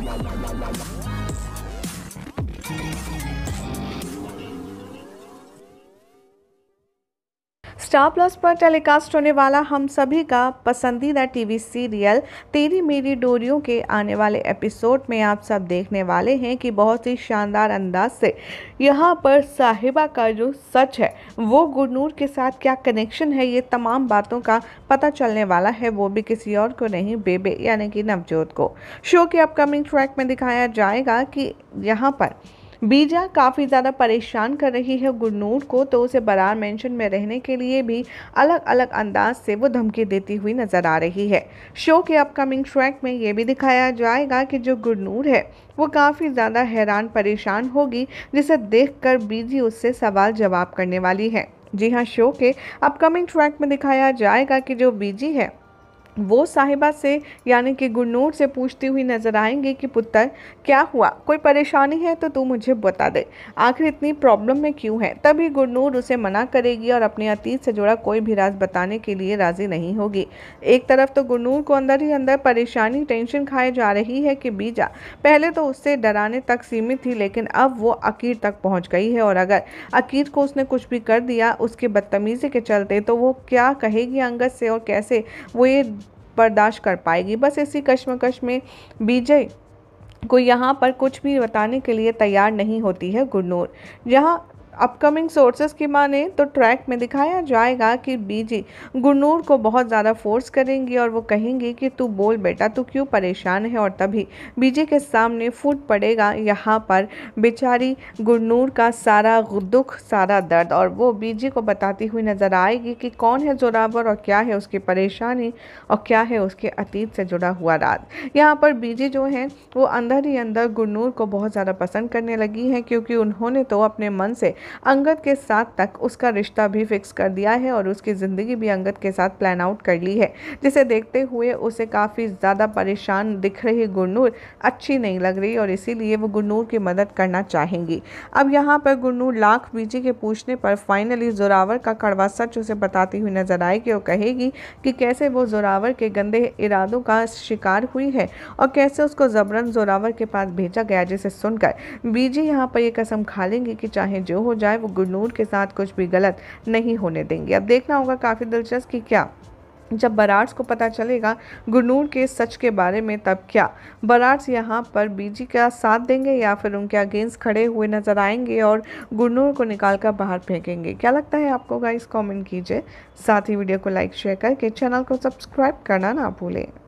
わあ star plus पर telecast होने वाला हम सभी का पसंदीदा टीवी सीरियल तेरी मेरी डोरियों के आने वाले एपिसोड में आप सब देखने वाले हैं कि बहुत ही शानदार अंदाज से यहाँ पर साहिबा का जो सच है वो गुरनूर के साथ क्या कनेक्शन है ये तमाम बातों का पता चलने वाला है वो भी किसी और को नहीं बेबे यानी कि नवजोत को शो के अपकमिंग ट्रैक में दिखाया जाएगा कि यहाँ पर बीजा काफ़ी ज़्यादा परेशान कर रही है गुरनूर को तो उसे बरार मेंशन में रहने के लिए भी अलग अलग अंदाज से वो धमकी देती हुई नज़र आ रही है शो के अपकमिंग ट्रैक में ये भी दिखाया जाएगा कि जो गुरनूर है वो काफ़ी ज़्यादा हैरान परेशान होगी जिसे देख बीजी उससे सवाल जवाब करने वाली है जी हाँ शो के अपकमिंग ट्रैक में दिखाया जाएगा कि जो बीजी है वो साहिबा से यानी कि गुरनूर से पूछती हुई नज़र आएंगी कि पुत्र क्या हुआ कोई परेशानी है तो तू मुझे बता दे आखिर इतनी प्रॉब्लम में क्यों है तभी गुरनूर उसे मना करेगी और अपने अतीत से जुड़ा कोई भी राज बताने के लिए राज़ी नहीं होगी एक तरफ तो गुरनूर को अंदर ही अंदर परेशानी टेंशन खाए जा रही है कि बीजा पहले तो उससे डराने तक सीमित थी लेकिन अब वो अकीर तक पहुँच गई है और अगर अकीर को उसने कुछ भी कर दिया उसके बदतमीज़ी के चलते तो वो क्या कहेगी अंगद से और कैसे वो ये बर्दाश्त कर पाएगी बस इसी कश्मकश में विजय को यहाँ पर कुछ भी बताने के लिए तैयार नहीं होती है गुरनूर यहाँ अपकमिंग सोर्सेज की माने तो ट्रैक में दिखाया जाएगा कि बीजी गुरनूर को बहुत ज़्यादा फोर्स करेंगी और वो कहेंगी कि तू बोल बेटा तू क्यों परेशान है और तभी बीजी के सामने फूट पड़ेगा यहाँ पर बेचारी गुरनूर का सारा दुख सारा दर्द और वो बीजी को बताती हुई नज़र आएगी कि कौन है जोरावर और क्या है उसकी परेशानी और क्या है उसके अतीत से जुड़ा हुआ रात यहाँ पर बीजी जो हैं वो अंदर ही अंदर गुरनूर को बहुत ज़्यादा पसंद करने लगी हैं क्योंकि उन्होंने तो अपने मन से अंगद के साथ तक उसका रिश्ता भी फिक्स कर दिया है और उसकी ज़िंदगी भी अंगद के साथ प्लान आउट कर ली है जिसे देखते हुए उसे काफ़ी ज़्यादा परेशान दिख रही गुरनूर अच्छी नहीं लग रही और इसीलिए वो गुरनूर की मदद करना चाहेंगी अब यहाँ पर गुरनूर लाख बीजी के पूछने पर फाइनली जोरावर का कड़वा सच उसे बताती हुई नजर आएगी और कहेगी कि कैसे वो जोरावर के गंदे इरादों का शिकार हुई है और कैसे उसको ज़बरन जोरावर के पास भेजा गया जिसे सुनकर बीजी यहाँ पर यह कसम खा लेंगी कि चाहे जो हो जाए वो गुरनूर के साथ कुछ भी गलत नहीं होने देंगे अब देखना होगा काफ़ी दिलचस्प कि क्या जब बराट्स को पता चलेगा गुरनूर के सच के बारे में तब क्या बराट्स यहाँ पर बीजी का साथ देंगे या फिर उनके अगेंस्ट खड़े हुए नजर आएंगे और गुरनूर को निकाल कर बाहर फेंकेंगे क्या लगता है आपको गाइस कमेंट कीजिए साथ ही वीडियो को लाइक शेयर करके चैनल को सब्सक्राइब करना ना भूलें